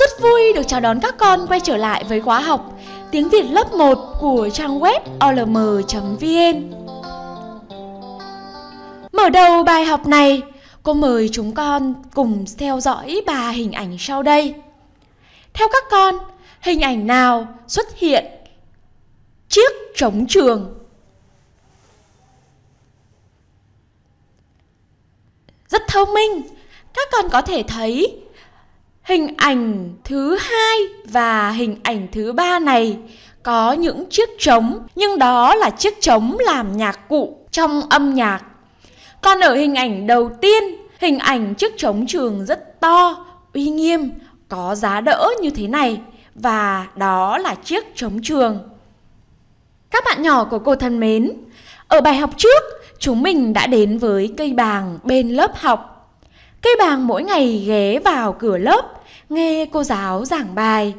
rất vui được chào đón các con quay trở lại với khóa học Tiếng Việt lớp 1 của trang web olm.vn Mở đầu bài học này, cô mời chúng con cùng theo dõi ba hình ảnh sau đây. Theo các con, hình ảnh nào xuất hiện chiếc trống trường? Rất thông minh, các con có thể thấy Hình ảnh thứ hai và hình ảnh thứ ba này có những chiếc trống, nhưng đó là chiếc trống làm nhạc cụ trong âm nhạc. Còn ở hình ảnh đầu tiên, hình ảnh chiếc trống trường rất to, uy nghiêm, có giá đỡ như thế này và đó là chiếc trống trường. Các bạn nhỏ của cô thân mến, ở bài học trước chúng mình đã đến với cây bàng bên lớp học. Cây bàng mỗi ngày ghé vào cửa lớp nghe cô giáo giảng bài.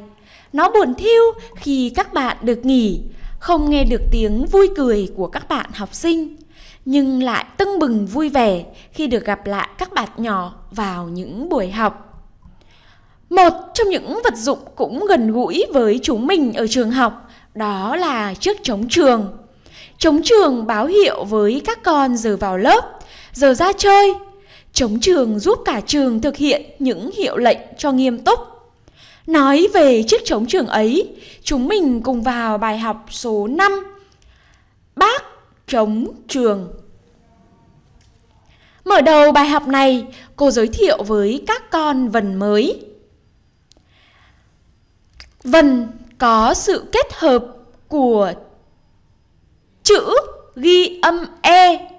Nó buồn thiu khi các bạn được nghỉ, không nghe được tiếng vui cười của các bạn học sinh, nhưng lại tưng bừng vui vẻ khi được gặp lại các bạn nhỏ vào những buổi học. Một trong những vật dụng cũng gần gũi với chúng mình ở trường học đó là chiếc trống trường. Trống trường báo hiệu với các con giờ vào lớp, giờ ra chơi chống trường giúp cả trường thực hiện những hiệu lệnh cho nghiêm túc. Nói về chiếc chống trường ấy, chúng mình cùng vào bài học số 5. Bác chống trường. Mở đầu bài học này, cô giới thiệu với các con vần mới. Vần có sự kết hợp của chữ ghi âm E,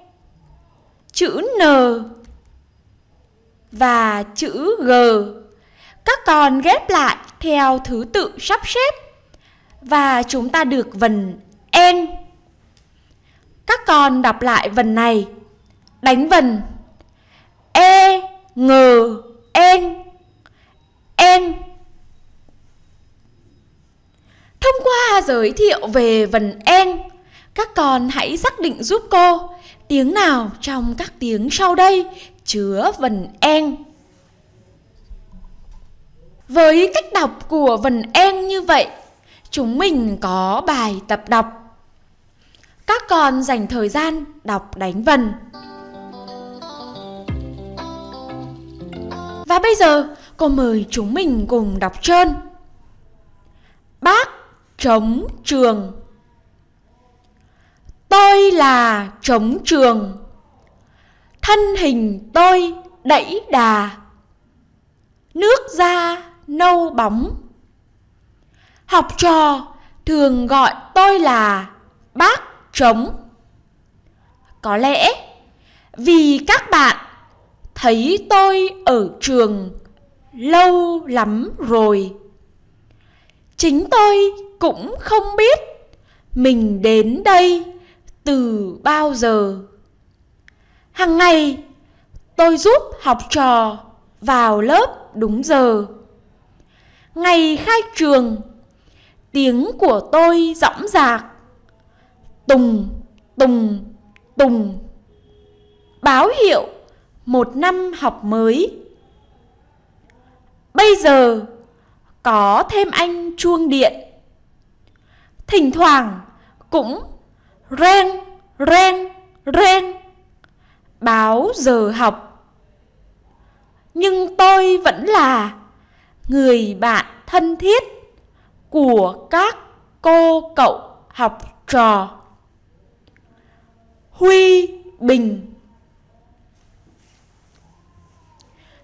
chữ N và chữ G. Các con ghép lại theo thứ tự sắp xếp và chúng ta được vần N. Các con đọc lại vần này. Đánh vần E, G, N, N. Thông qua giới thiệu về vần N, các con hãy xác định giúp cô tiếng nào trong các tiếng sau đây chứa vần en. Với cách đọc của vần en như vậy, chúng mình có bài tập đọc. Các con dành thời gian đọc đánh vần. Và bây giờ, cô mời chúng mình cùng đọc trơn. Bác trống trường Tôi là trống trường thân hình tôi đẩy đà nước da nâu bóng học trò thường gọi tôi là bác trống có lẽ vì các bạn thấy tôi ở trường lâu lắm rồi chính tôi cũng không biết mình đến đây từ bao giờ Hàng ngày tôi giúp học trò vào lớp đúng giờ. Ngày khai trường, tiếng của tôi dõng dạc. Tùng, tùng, tùng. Báo hiệu một năm học mới. Bây giờ có thêm anh chuông điện. Thỉnh thoảng cũng ren ren ren báo giờ học nhưng tôi vẫn là người bạn thân thiết của các cô cậu học trò huy bình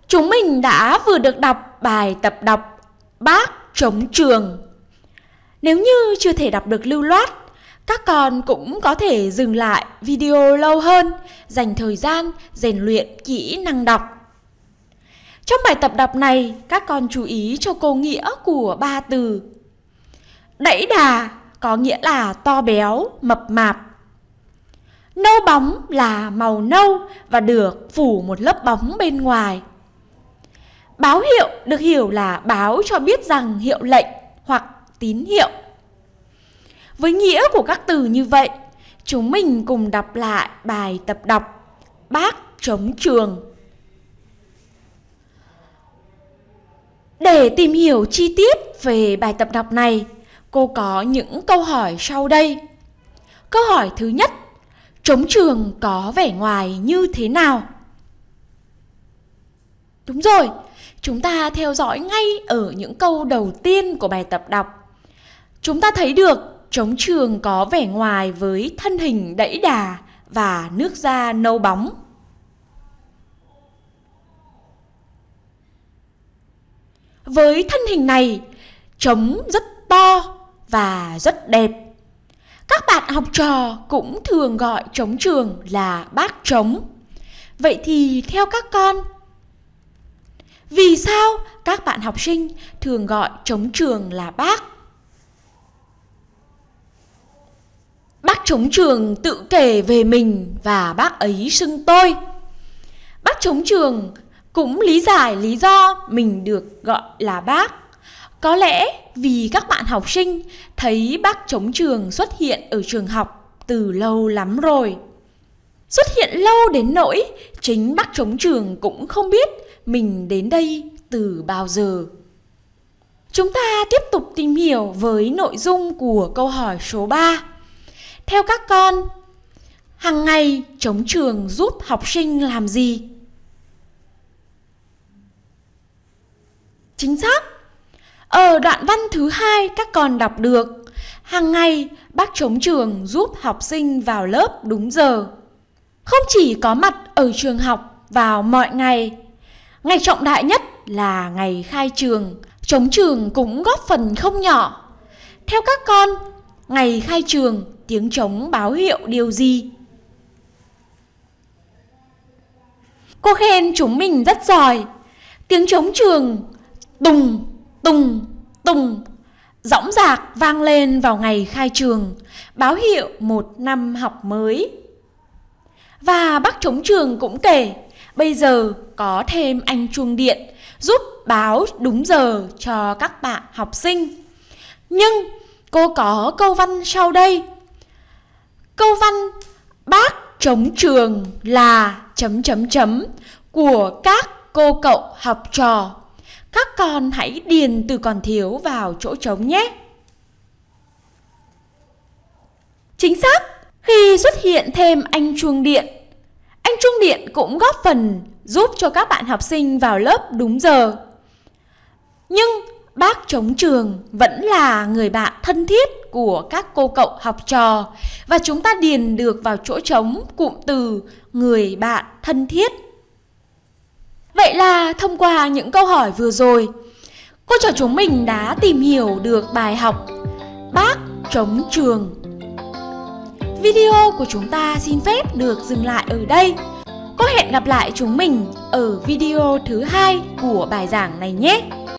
chúng mình đã vừa được đọc bài tập đọc bác chống trường nếu như chưa thể đọc được lưu loát các con cũng có thể dừng lại video lâu hơn, dành thời gian rèn luyện kỹ năng đọc. Trong bài tập đọc này, các con chú ý cho câu nghĩa của ba từ. Đẩy đà có nghĩa là to béo, mập mạp. Nâu bóng là màu nâu và được phủ một lớp bóng bên ngoài. Báo hiệu được hiểu là báo cho biết rằng hiệu lệnh hoặc tín hiệu với nghĩa của các từ như vậy. Chúng mình cùng đọc lại bài tập đọc Bác chống trường. Để tìm hiểu chi tiết về bài tập đọc này, cô có những câu hỏi sau đây. Câu hỏi thứ nhất, trống trường có vẻ ngoài như thế nào? Đúng rồi, chúng ta theo dõi ngay ở những câu đầu tiên của bài tập đọc. Chúng ta thấy được Trống trường có vẻ ngoài với thân hình đẫy đà và nước da nâu bóng. Với thân hình này, trống rất to và rất đẹp. Các bạn học trò cũng thường gọi trống trường là bác trống. Vậy thì theo các con, vì sao các bạn học sinh thường gọi trống trường là bác? Bác chống trường tự kể về mình và bác ấy xưng tôi. Bác chống trường cũng lý giải lý do mình được gọi là bác. Có lẽ vì các bạn học sinh thấy bác chống trường xuất hiện ở trường học từ lâu lắm rồi. Xuất hiện lâu đến nỗi chính bác chống trường cũng không biết mình đến đây từ bao giờ. Chúng ta tiếp tục tìm hiểu với nội dung của câu hỏi số 3. Theo các con, hàng ngày chống trường giúp học sinh làm gì? Chính xác. Ở đoạn văn thứ hai các con đọc được Hàng ngày bác chống trường giúp học sinh vào lớp đúng giờ Không chỉ có mặt ở trường học vào mọi ngày Ngày trọng đại nhất là ngày khai trường Chống trường cũng góp phần không nhỏ Theo các con, ngày khai trường tiếng trống báo hiệu điều gì. Cô khen chúng mình rất giỏi. Tiếng trống trường tùng, tùng, tùng, dõng dạc vang lên vào ngày khai trường, báo hiệu một năm học mới. Và bác trống trường cũng kể, bây giờ có thêm anh chuông điện giúp báo đúng giờ cho các bạn học sinh. Nhưng cô có câu văn sau đây Câu văn bác chống trường là chấm chấm chấm của các cô cậu học trò. Các con hãy điền từ còn thiếu vào chỗ trống nhé. Chính xác, khi xuất hiện thêm anh chuông điện, anh chuông điện cũng góp phần giúp cho các bạn học sinh vào lớp đúng giờ. Nhưng bác chống trường vẫn là người bạn thân thiết của các cô cậu học trò và chúng ta điền được vào chỗ trống cụm từ người bạn thân thiết. Vậy là thông qua những câu hỏi vừa rồi, cô trò chúng mình đã tìm hiểu được bài học Bác chống trường. Video của chúng ta xin phép được dừng lại ở đây. Cô hẹn gặp lại chúng mình ở video thứ hai của bài giảng này nhé.